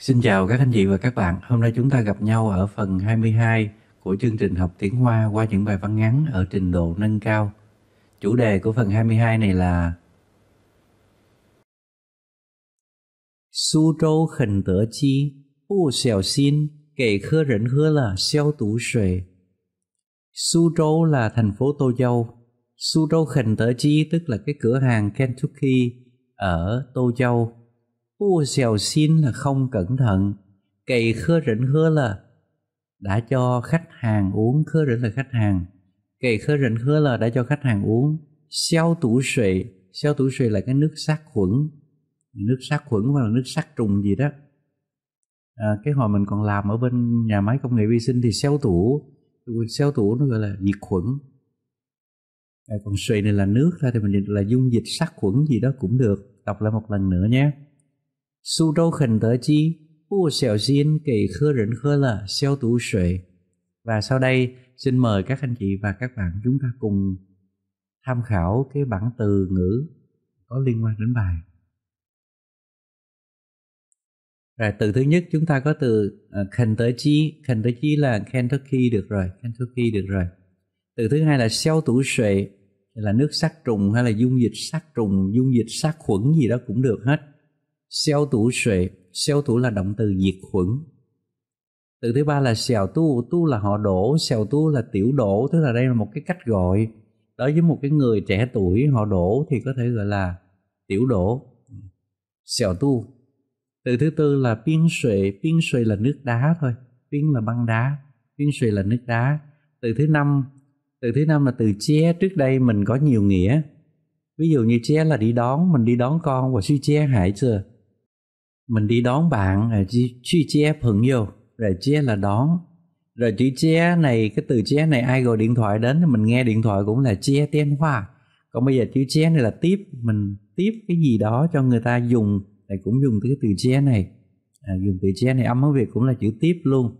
Xin chào các anh chị và các bạn. Hôm nay chúng ta gặp nhau ở phần 22 của chương trình học tiếng Hoa qua những bài văn ngắn ở trình độ nâng cao. Chủ đề của phần 22 này là Su Châu khẩn tớ chi, bù xẻo xin, kể khơ rỉnh hứa là xeo tủ xuề. Su Châu là thành phố Tô Châu. Su Châu khẩn tớ chi tức là cái cửa hàng Kentucky ở Tô Châu u xèo xin là không cẩn thận kỳ khơ rỉnh khơ là đã cho khách hàng uống khơ rỉnh là khách hàng kỳ khơ rỉnh khơ là đã cho khách hàng uống xeo tủ sụy xeo tủ sụy là cái nước sát khuẩn nước sát khuẩn hoặc là nước sát trùng gì đó à, cái hồi mình còn làm ở bên nhà máy công nghệ vi sinh thì xeo tủ xeo tủ nó gọi là diệt khuẩn à, còn sụy này là nước thôi thì mình dịch là dung dịch sát khuẩn gì đó cũng được đọc lại một lần nữa nhé 苏州肯德基不小心给客人喝了消毒水。Và sau đây xin mời các anh chị và các bạn chúng ta cùng tham khảo cái bảng từ ngữ có liên quan đến bài. Rồi từ thứ nhất chúng ta có từ uh, à, Kentucky, Kentucky là Kentucky được rồi, Kentucky được rồi. Từ thứ hai là xeo tủ sệ là nước sát trùng hay là dung dịch sát trùng, dung dịch sát khuẩn gì đó cũng được hết. Xeo tủ sệ, xeo tủ là động từ diệt khuẩn. Từ thứ ba là xèo tu, tu là họ đổ, xèo tu là tiểu đổ, tức là đây là một cái cách gọi. Đối với một cái người trẻ tuổi họ đổ thì có thể gọi là tiểu đổ, xèo tu. Từ thứ tư là piên xuệ, piên xuệ là nước đá thôi, piên là băng đá, piên xuệ là nước đá. Từ thứ năm, từ thứ năm là từ che, trước đây mình có nhiều nghĩa. Ví dụ như che là đi đón, mình đi đón con và suy che hại chưa? mình đi đón bạn rồi chi chia phượng vô rồi chia là đón rồi chữ chia này cái từ chia này ai gọi điện thoại đến thì mình nghe điện thoại cũng là chia tiền hoa còn bây giờ chữ chia này là tiếp mình tiếp cái gì đó cho người ta dùng thì cũng dùng cái từ chia này à, dùng từ chia này âm ở việt cũng là chữ tiếp luôn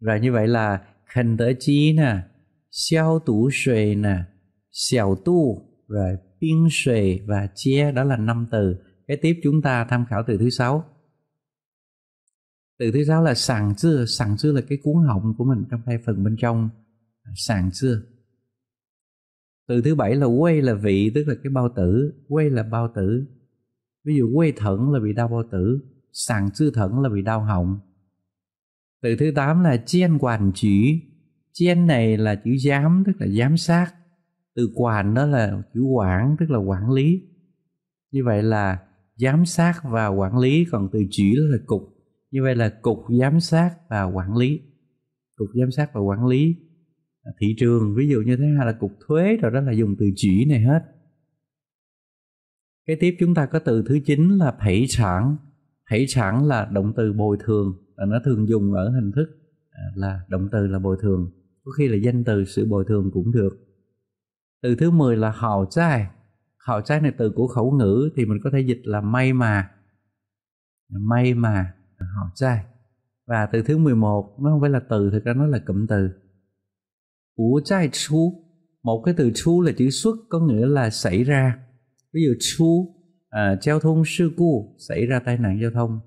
rồi như vậy là khẩn tới chi nè xiao tủ xuề nè xiao tu rồi biên xuề và chia đó là năm từ cái tiếp chúng ta tham khảo từ thứ sáu. Từ thứ sáu là sàng xưa sàng xưa là cái cuốn họng của mình trong hai phần bên trong. Sàng xưa Từ thứ bảy là quay là vị, tức là cái bao tử. Quay là bao tử. Ví dụ quay thận là bị đau bao tử, sàng chưa thận là bị đau họng. Từ thứ tám là chen quản chỉ. Chen này là chữ giám, tức là giám sát từ quản đó là chữ quản tức là quản lý như vậy là giám sát và quản lý còn từ chỉ là cục như vậy là cục giám sát và quản lý cục giám sát và quản lý thị trường ví dụ như thế hay là cục thuế rồi đó là dùng từ chỉ này hết cái tiếp chúng ta có từ thứ chín là thủy sản thủy sản là động từ bồi thường và nó thường dùng ở hình thức à, là động từ là bồi thường có khi là danh từ sự bồi thường cũng được từ thứ 10 là hào trai khảo sát này từ của khẩu ngữ thì mình có thể dịch là may mà may mà à, họ trai và từ thứ 11 nó không phải là từ thực ra nó là cụm từ của trai chú một cái từ chú là chữ xuất có nghĩa là xảy ra ví dụ chú à, giao thông sư cu xảy ra tai nạn giao thông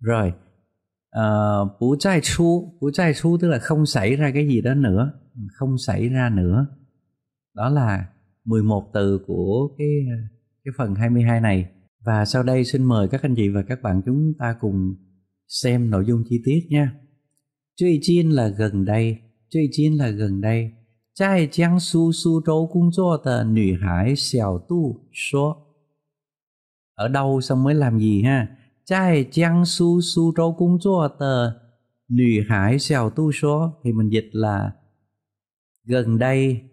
rồi bú à, trai chú bú trai chú tức là không xảy ra cái gì đó nữa không xảy ra nữa đó là 11 từ của cái cái phần 22 này. Và sau đây xin mời các anh chị và các bạn chúng ta cùng xem nội dung chi tiết nha. Tuy nhiên là gần đây, tuy nhiên là gần đây, tại Giang Su Su Châu công tác tờ nữ hải Xiao Tu số. Ở đâu xong mới làm gì ha? Tại Giang Su Su Châu công tác tờ nữ hải Xiao Tu số thì mình dịch là gần đây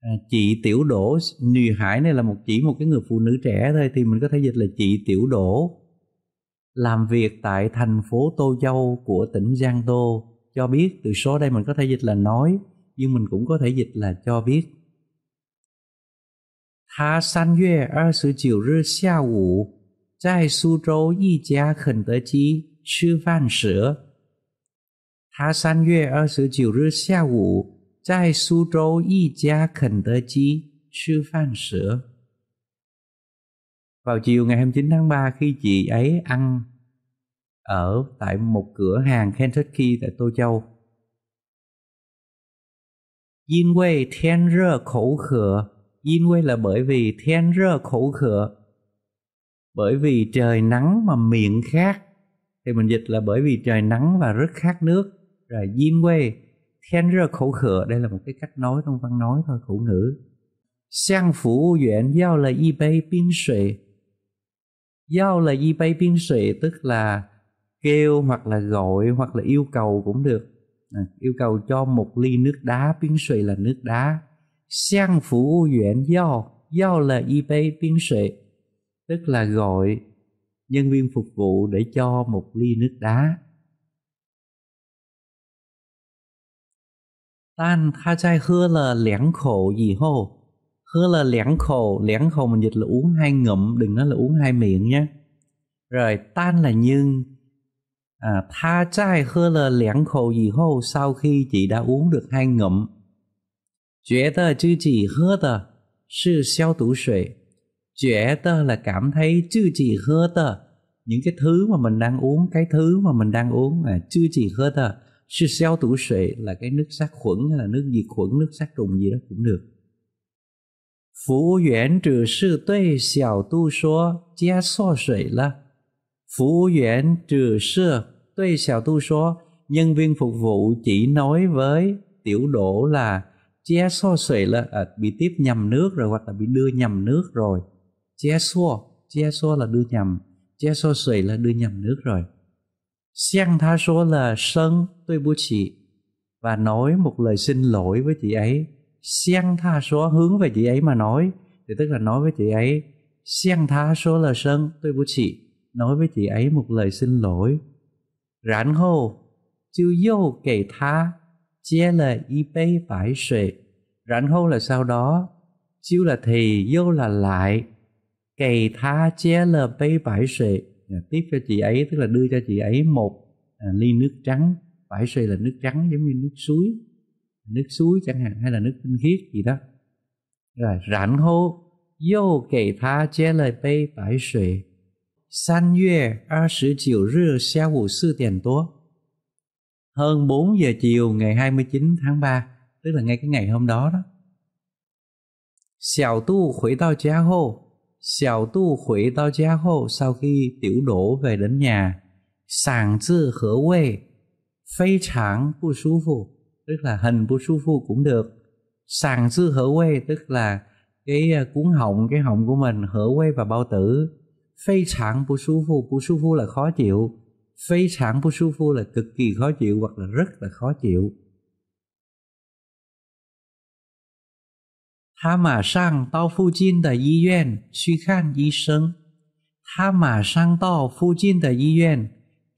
À, chị tiểu Đỗ như hải này là một chỉ một cái người phụ nữ trẻ thôi thì mình có thể dịch là chị tiểu Đỗ làm việc tại thành phố tô châu của tỉnh giang tô cho biết từ số đây mình có thể dịch là nói nhưng mình cũng có thể dịch là cho biết Tha san yue er su jiu ri xia wu zai su châu yi jia khẩn tớ chi sư phan sữa Tha san yue er su jiu ri xia wu 在苏州一家肯德基吃饭时。Vào chiều ngày 29 tháng 3 khi chị ấy ăn ở tại một cửa hàng Kentucky tại Tô Châu. rơ là bởi vì thiên rơ khẩu khựa. Bởi vì trời nắng mà miệng khát. Thì mình dịch là bởi vì trời nắng và rất khát nước. Rồi yên quê 天热口渴，đây là một cái cách nói trong văn nói thôi, khẩu ngữ. 向服务员要了一杯冰水。要了一杯冰水 tức là là là tức kêu hoặc là gọi hoặc là yêu cầu cũng được. À, yêu cầu cho một ly nước đá là nước đá. là 向服务员要要了一杯冰水 tức là gọi nhân viên phục vụ để cho một ly nước đá. 但他在喝了两口以后，喝了两口，两 khẩu mình dịch là uống hai ngụm, đừng nói là uống hai miệng nhé. Rồi tan là nhưng, à, tha trai hơ lờ lẻng khẩu gì hô sau khi chị đã uống được hai ngụm. Chuyện tờ chứ chỉ hơ tờ, sư xeo tủ sủy. Chuyện tờ là cảm thấy chứ chỉ hơ tờ, những cái thứ mà mình đang uống, cái thứ mà mình đang uống, à, chứ chỉ hơ tờ sư xéo tủ sệ là cái nước sát khuẩn hay là nước diệt khuẩn nước sát trùng gì đó cũng được Phú yuán trừ sư tuệ xào tu số gia so sệ là Phú yuán trừ sư tuệ xào tu số nhân viên phục vụ chỉ nói với tiểu đổ là chia so sệ là à, bị tiếp nhầm nước rồi hoặc là bị đưa nhầm nước rồi chia so chia so là đưa nhầm chia so sệ là đưa nhầm nước rồi Xiang tha số là sân, tôi bố chị và nói một lời xin lỗi với chị ấy. Xiang tha số hướng về chị ấy mà nói thì tức là nói với chị ấy Xiang tha số là sân, tôi bố chị nói với chị ấy một lời xin lỗi. Rán hô, chư dâu kể tha, chia là y bê bãi sệ. Rán hô là sau đó, chiêu là thì, dâu là lại, kể tha chia là bê bãi sệ Dạ, tiếp cho chị ấy tức là đưa cho chị ấy một à, ly nước trắng phải xê là nước trắng giống như nước suối nước suối chẳng hạn hay là nước tinh khiết gì đó rồi rảnh hô yô kể tha chế lời bê bãi suy 3月29日下午4 điểm tố hơn 4 giờ chiều ngày 29 tháng 3 tức là ngay cái ngày hôm đó đó Xiao Tu hồi tao gia hô Xiao tu khủy tao gia hô sau khi tiểu đổ về đến nhà, sàng zi hở quê, phây chẳng bu su phụ, tức là hình bu su phụ cũng được. Sàng zi hở quê tức là cái à, cuốn họng, cái họng của mình hở quê và bao tử. Phây chẳng bu su phụ, bu su phụ là khó chịu. Phây chẳng bu su phụ là cực kỳ khó chịu hoặc là rất là khó chịu. 他马上到附近的医院去看医生.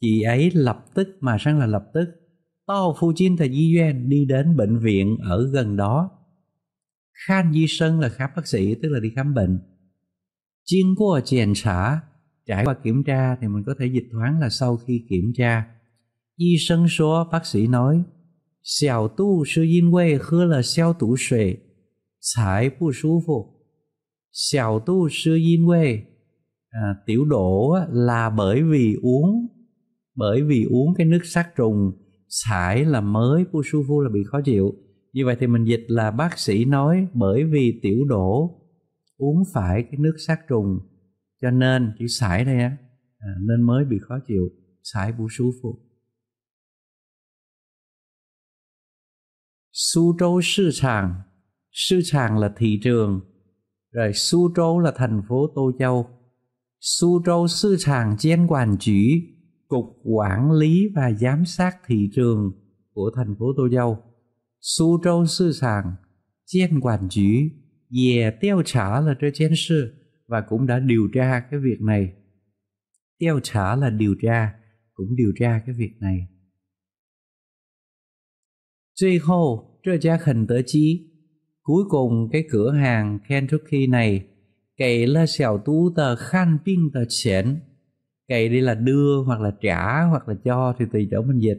ấy lập tức, mà sang là lập tức. To phu jin the yi yuan đi đến bệnh viện ở gần đó. Khan di sân là khám bác sĩ, tức là đi khám bệnh. Chiên của chèn xả, trải qua kiểm tra thì mình có thể dịch thoáng là sau khi kiểm tra. Y sân số bác sĩ nói, Xiao tu 才不舒服. Xiao tu sư yin wei. À, tiểu đổ là bởi vì uống bởi vì uống cái nước sát trùng sải là mới bu su vu là bị khó chịu như vậy thì mình dịch là bác sĩ nói bởi vì tiểu đổ uống phải cái nước sát trùng cho nên chữ sải đây á à, nên mới bị khó chịu sải bu su vu Su Châu thị trường sư sàng là thị trường rồi Su Trô là thành phố Tô Châu Su Trô sư sàng trên quản chỉ cục quản lý và giám sát thị trường của thành phố Tô Châu Su Trô sư sàng trên quản chỉ về tiêu trả là trên chén sư và cũng đã điều tra cái việc này tiêu trả là điều tra cũng điều tra cái việc này. 最后，这家肯德基 Cuối cùng cái cửa hàng Kentucky này Cái là xẻo tú tờ khăn pin tờ chén Cái đây là đưa hoặc là trả hoặc là cho thì tùy chỗ mình dịch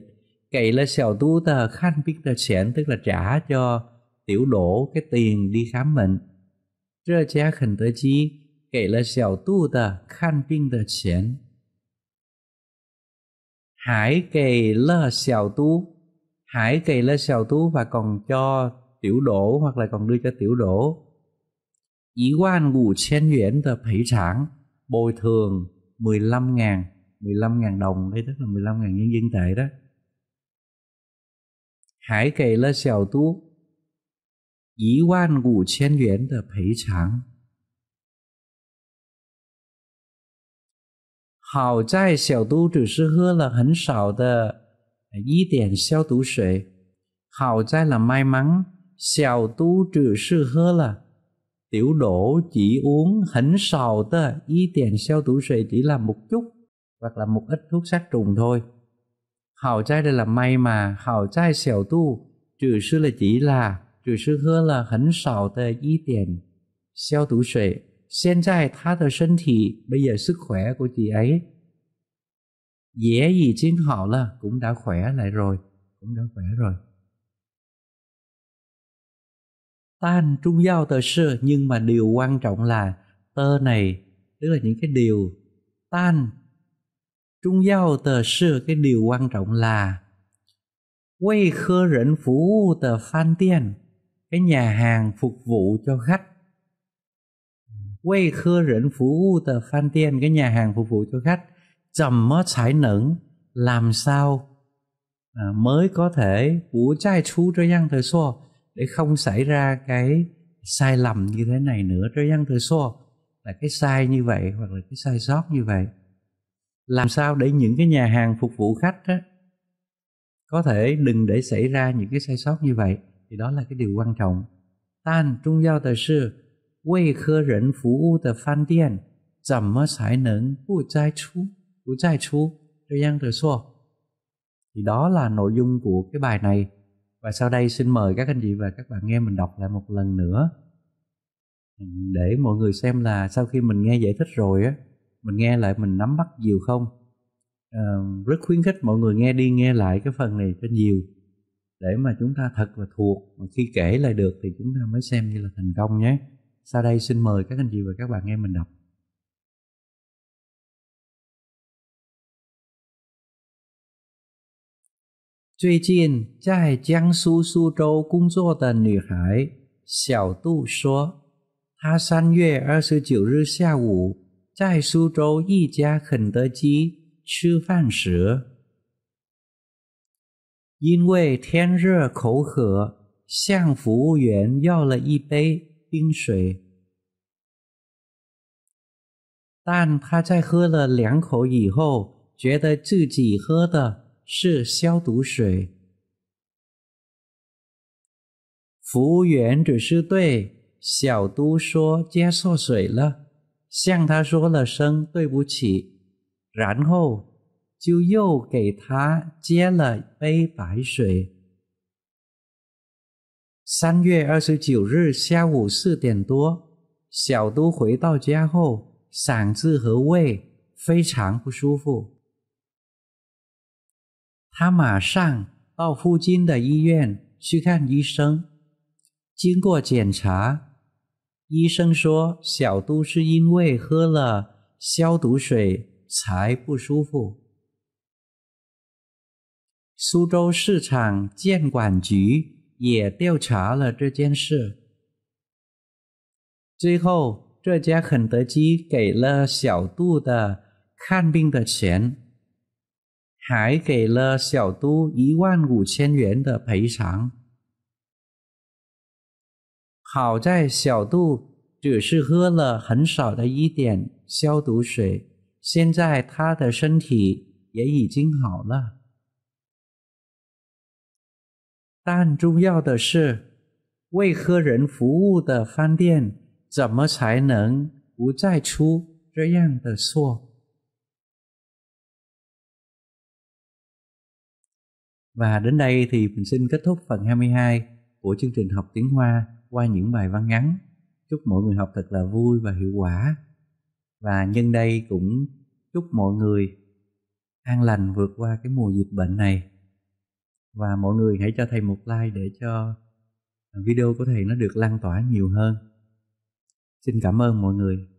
Cái là xẻo tú tờ khăn pin tờ chén tức là trả cho tiểu đổ cái tiền đi khám bệnh Trơ chá khẩn tờ chi Cái là xẻo tú tờ khăn pin tờ chén Hải kề lơ xèo tú Hải kề lơ xèo tú và còn cho tiểu đổ hoặc là còn đưa cho tiểu đổ. Ý quan ngủ sen duyễn tờ phí sản bồi thường 15 ngàn 15 ngàn đồng đây tức là 15 ngàn nhân dân tệ đó. Hải kỳ là xèo tú Ý quan ngủ sen duyễn tờ phí sản 好在小都只是喝了很少的一点消毒水，好在了 may mắn xào tu trừ sư hơ là tiểu đổ chỉ uống hỉnh sầu tơ y tiền xeo tủ sệ chỉ là một chút hoặc là một ít thuốc sát trùng thôi hào trai đây là may mà hào trai xèo tu trừ sư là chỉ là trừ sư hứa là hỉnh sầu tơ y tiền xeo tủ sệ hiện tại ta tờ thân thị bây giờ sức khỏe của chị ấy dễ gì chiến hậu là cũng đã khỏe lại rồi cũng đã khỏe rồi tan trung giao tờ sơ nhưng mà điều quan trọng là tơ này tức là những cái điều tan trung giao tờ sơ cái điều quan trọng là quay khơ rỉnh phủ tờ phan tiên cái nhà hàng phục vụ cho khách quay khơ rỉnh phủ tờ phan tiên cái nhà hàng phục vụ cho khách trầm mất sải nửng làm sao à, mới có thể vũ trai chú cho nhân thời xưa để không xảy ra cái sai lầm như thế này nữa cho dân thời xưa là cái sai như vậy hoặc là cái sai sót như vậy làm sao để những cái nhà hàng phục vụ khách á, có thể đừng để xảy ra những cái sai sót như vậy thì đó là cái điều quan trọng tan trung giao tờ sư quê khơ rẫn phú u tờ phan tiên dầm mơ sải nấn bù trai chú bù trai chú cho dân tờ xô thì đó là nội dung của cái bài này và sau đây xin mời các anh chị và các bạn nghe mình đọc lại một lần nữa để mọi người xem là sau khi mình nghe giải thích rồi á mình nghe lại mình nắm bắt nhiều không à, rất khuyến khích mọi người nghe đi nghe lại cái phần này cho nhiều để mà chúng ta thật là thuộc mà khi kể lại được thì chúng ta mới xem như là thành công nhé sau đây xin mời các anh chị và các bạn nghe mình đọc 最近在江苏苏州工作的女孩小杜说，她三月二十九日下午在苏州一家肯德基吃饭时，因为天热口渴，向服务员要了一杯冰水，但她在喝了两口以后，觉得自己喝的。是消毒水。服务员只是对小都说接错水了，向他说了声对不起，然后就又给他接了杯白水。三月二十九日下午四点多，小都回到家后，嗓子和胃非常不舒服。他马上到附近的医院去看医生。经过检查，医生说小杜是因为喝了消毒水才不舒服。苏州市场监管局也调查了这件事，最后这家肯德基给了小杜的看病的钱。还给了小都一万五千元的赔偿。好在小杜只是喝了很少的一点消毒水，现在他的身体也已经好了。但重要的是，为客人服务的饭店怎么才能不再出这样的错？Và đến đây thì mình xin kết thúc phần 22 của chương trình học tiếng Hoa qua những bài văn ngắn. Chúc mọi người học thật là vui và hiệu quả. Và nhân đây cũng chúc mọi người an lành vượt qua cái mùa dịch bệnh này. Và mọi người hãy cho thầy một like để cho video của thầy nó được lan tỏa nhiều hơn. Xin cảm ơn mọi người.